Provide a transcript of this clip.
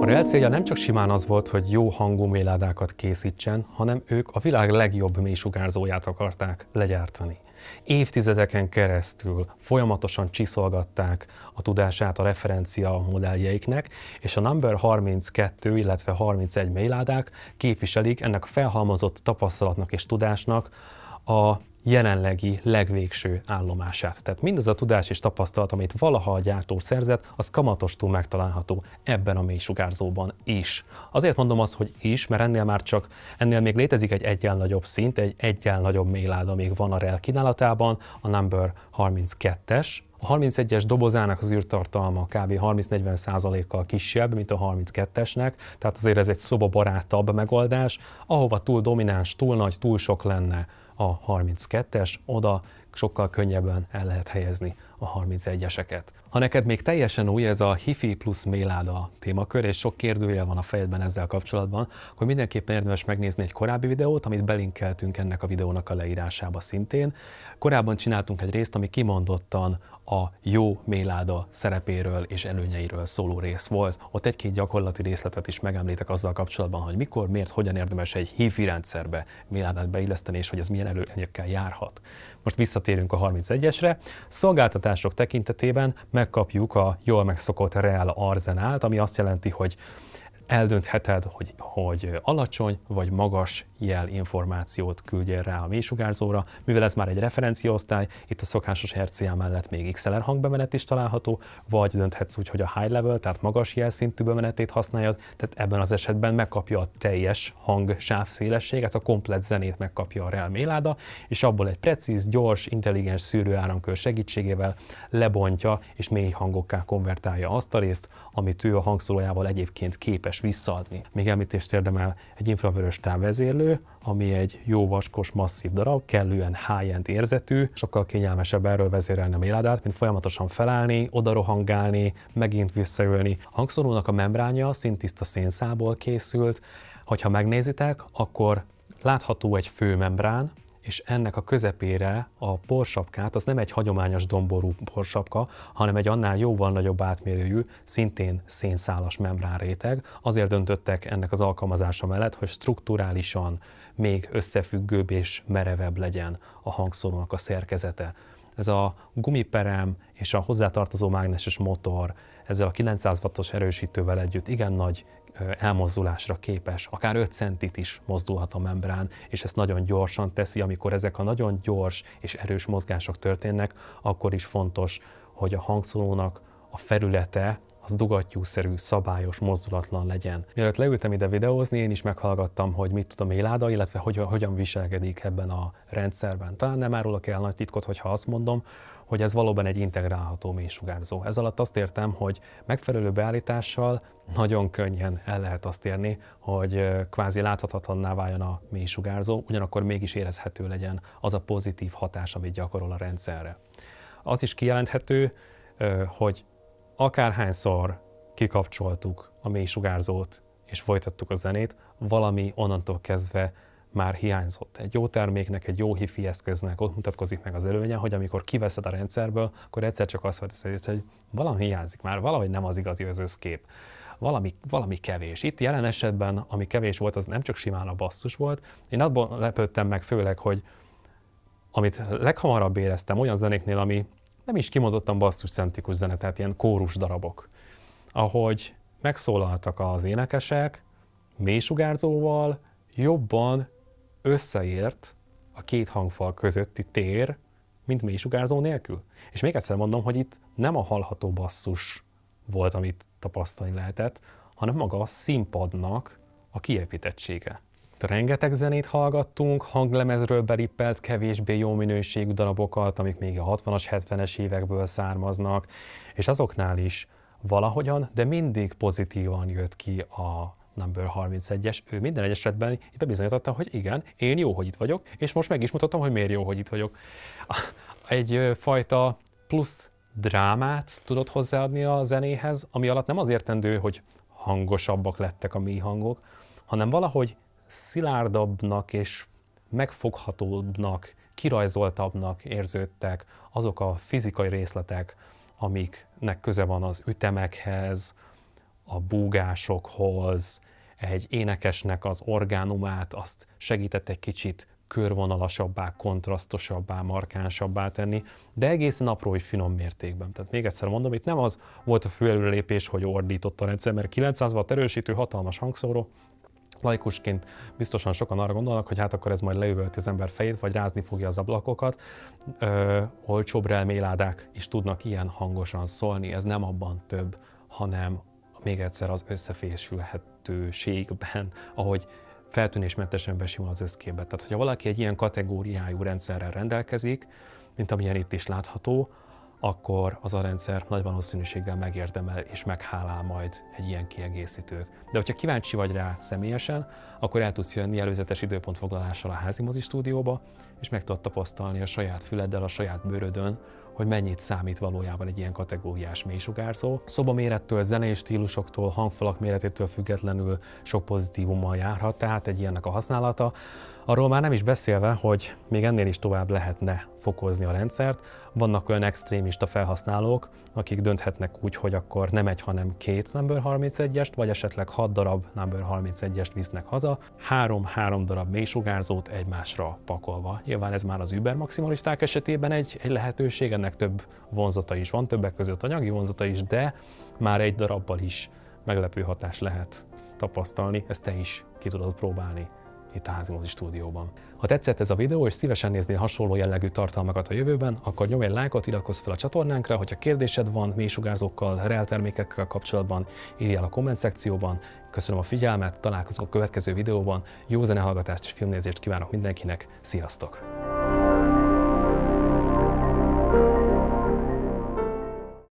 A Rel célja nem csak simán az volt, hogy jó hangú méládákat készítsen, hanem ők a világ legjobb mélysugárzóját akarták legyártani. Évtizedeken keresztül folyamatosan csiszolgatták a tudását a referencia modelljeiknek, és a Number 32, illetve 31 méládák képviselik ennek a felhalmozott tapasztalatnak és tudásnak a jelenlegi legvégső állomását. Tehát mindaz a tudás és tapasztalat, amit valaha a gyártó szerzett, az kamatostól megtalálható ebben a mélysugárzóban is. Azért mondom azt, hogy is, mert ennél már csak, ennél még létezik egy egyen nagyobb szint, egy egyen nagyobb mélyláda még van a REL kínálatában, a Number 32-es, a 31-es dobozának az űrtartalma kb. 30-40%-kal kisebb, mint a 32-esnek, tehát azért ez egy szobabarátabb megoldás, ahova túl domináns, túl nagy, túl sok lenne a 32-es, oda sokkal könnyebben el lehet helyezni a 31-eseket. Ha neked még teljesen új ez a hifi plusz méláda témakör, és sok kérdője van a fejedben ezzel kapcsolatban, akkor mindenképpen érdemes megnézni egy korábbi videót, amit belinkeltünk ennek a videónak a leírásába szintén. Korábban csináltunk egy részt, ami kimondottan a jó méláda szerepéről és előnyeiről szóló rész volt. Ott egy-két gyakorlati részletet is megemlítek azzal kapcsolatban, hogy mikor, miért, hogyan érdemes egy hifi rendszerbe méládát beilleszteni, és hogy ez milyen előnyökkel járhat. Most visszatérünk a 31-esre. Szolgáltatás kiállítások tekintetében megkapjuk a jól megszokott Real Arzenált, ami azt jelenti, hogy eldöntheted, hogy, hogy alacsony vagy magas jel információt küldjél rá a mélysugárzóra, mivel ez már egy referenciaosztály, itt a szokásos RCA mellett még XLR hangbemenet is található, vagy dönthetsz úgy, hogy a high level, tehát magas jelszintű bemenetét használjad, tehát ebben az esetben megkapja a teljes hangsáv szélességet, a komplet zenét megkapja a Real Méláda, és abból egy precíz, gyors, intelligens áramkör segítségével lebontja és mély hangokká konvertálja azt a részt, amit ő a hangszólójával egyébként képes képes visszaadni. Még említést érdemel egy infravörös távvezérlő, ami egy jó vaskos, masszív darab, kellően high-end érzetű, sokkal kényelmesebb erről vezérelni a méládát, mint folyamatosan felállni, odarohangálni, megint visszaülni. A hangszorulnak a membránja szintiszta szénszából készült, hogyha megnézitek, akkor látható egy fő membrán és ennek a közepére a porsapkát, az nem egy hagyományos domború porsapka, hanem egy annál jóval nagyobb átmérőjű, szintén szénszálas membránréteg. Azért döntöttek ennek az alkalmazása mellett, hogy strukturálisan még összefüggőbb és merevebb legyen a hangszórónak a szerkezete. Ez a gumiperem és a hozzátartozó mágneses motor ezzel a 900 wattos erősítővel együtt igen nagy elmozdulásra képes, akár 5 centit is mozdulhat a membrán, és ezt nagyon gyorsan teszi, amikor ezek a nagyon gyors és erős mozgások történnek, akkor is fontos, hogy a hangszórónak a felülete az dugattyúszerű, szabályos, mozdulatlan legyen. Mielőtt leültem ide videózni, én is meghallgattam, hogy mit tudom Éláda, illetve hogy, hogyan viselkedik ebben a rendszerben. Talán nem árulok el nagy titkot, hogyha azt mondom, hogy ez valóban egy integrálható mélysugárzó. Ez alatt azt értem, hogy megfelelő beállítással nagyon könnyen el lehet azt érni, hogy kvázi láthatatlanná váljon a mélysugárzó, ugyanakkor mégis érezhető legyen az a pozitív hatás, amit gyakorol a rendszerre. Az is kijelenthető, hogy akárhányszor kikapcsoltuk a mélysugárzót és folytattuk a zenét, valami onnantól kezdve már hiányzott. Egy jó terméknek, egy jó hifi eszköznek ott mutatkozik meg az előnye, hogy amikor kiveszed a rendszerből, akkor egyszer csak azt veteszed, hogy valami hiányzik már, valahogy nem az igazi az összkép. Valami, valami kevés. Itt jelen esetben, ami kevés volt, az nem csak simán a basszus volt. Én abban lepődtem meg főleg, hogy amit leghamarabb éreztem olyan zenéknél, ami nem is kimondottan basszus szemtikus zene, tehát ilyen kórus darabok. Ahogy megszólaltak az énekesek, mélysugárzóval, jobban összeért a két hangfal közötti tér, mint mély sugárzó nélkül. És még egyszer mondom, hogy itt nem a hallható basszus volt, amit tapasztalni lehetett, hanem maga a színpadnak a kiepítettsége. Rengeteg zenét hallgattunk, hanglemezről berippelt, kevésbé jó minőségű darabokat, amik még a 60-as, 70-es évekből származnak, és azoknál is valahogyan, de mindig pozitívan jött ki a Number 31-es, ő minden egyes esetben bebizonyította, hogy igen, én jó, hogy itt vagyok, és most meg is mutattam, hogy miért jó, hogy itt vagyok. Egy fajta plusz drámát tudott hozzáadni a zenéhez, ami alatt nem az értendő, hogy hangosabbak lettek a mi hangok, hanem valahogy szilárdabbnak és megfoghatóbbnak, kirajzoltabbnak érződtek azok a fizikai részletek, amiknek köze van az ütemekhez, a búgásokhoz, egy énekesnek az orgánumát, azt segített egy kicsit körvonalasabbá, kontrasztosabbá, markánsabbá tenni, de egészen apró és finom mértékben. Tehát még egyszer mondom, itt nem az volt a fő előrelépés, hogy ordított a rendszer, mert 900 watt erősítő hatalmas hangszóró, laikusként biztosan sokan arra gondolnak, hogy hát akkor ez majd leüvölti az ember fejét, vagy rázni fogja az ablakokat. Ö, olcsóbb relméládák is tudnak ilyen hangosan szólni, ez nem abban több, hanem még egyszer az összefésülhetőségben, ahogy feltűnésmentesen besimul az összképbe. Tehát, hogyha valaki egy ilyen kategóriájú rendszerrel rendelkezik, mint amilyen itt is látható, akkor az a rendszer nagy valószínűséggel megérdemel és meghálál majd egy ilyen kiegészítőt. De hogyha kíváncsi vagy rá személyesen, akkor el tudsz jönni előzetes időpontfoglalással a házi mozi stúdióba, és meg tudod tapasztalni a saját füleddel, a saját bőrödön, hogy mennyit számít valójában egy ilyen kategóriás mélysugárzó. Szobamérettől, zenei stílusoktól, hangfalak méretétől függetlenül sok pozitívummal járhat, tehát egy ilyennek a használata. Arról már nem is beszélve, hogy még ennél is tovább lehetne fokozni a rendszert. Vannak olyan extrémista felhasználók, akik dönthetnek úgy, hogy akkor nem egy, hanem két number 31-est, vagy esetleg hat darab number 31-est visznek haza, három-három darab mélysugárzót egymásra pakolva. Nyilván ez már az Uber maximalisták esetében egy, egy lehetőség, ennek több vonzata is van, többek között anyagi vonzata is, de már egy darabbal is meglepő hatás lehet tapasztalni, ezt te is ki tudod próbálni itt a Házimozi stúdióban. Ha tetszett ez a videó, és szívesen néznél hasonló jellegű tartalmakat a jövőben, akkor nyomj egy lájkot, iratkozz fel a csatornánkra, hogyha kérdésed van mélysugárzókkal, reáltermékekkel kapcsolatban, írjál a komment szekcióban. Köszönöm a figyelmet, találkozunk a következő videóban, jó zenehallgatást és filmnézést kívánok mindenkinek, sziasztok!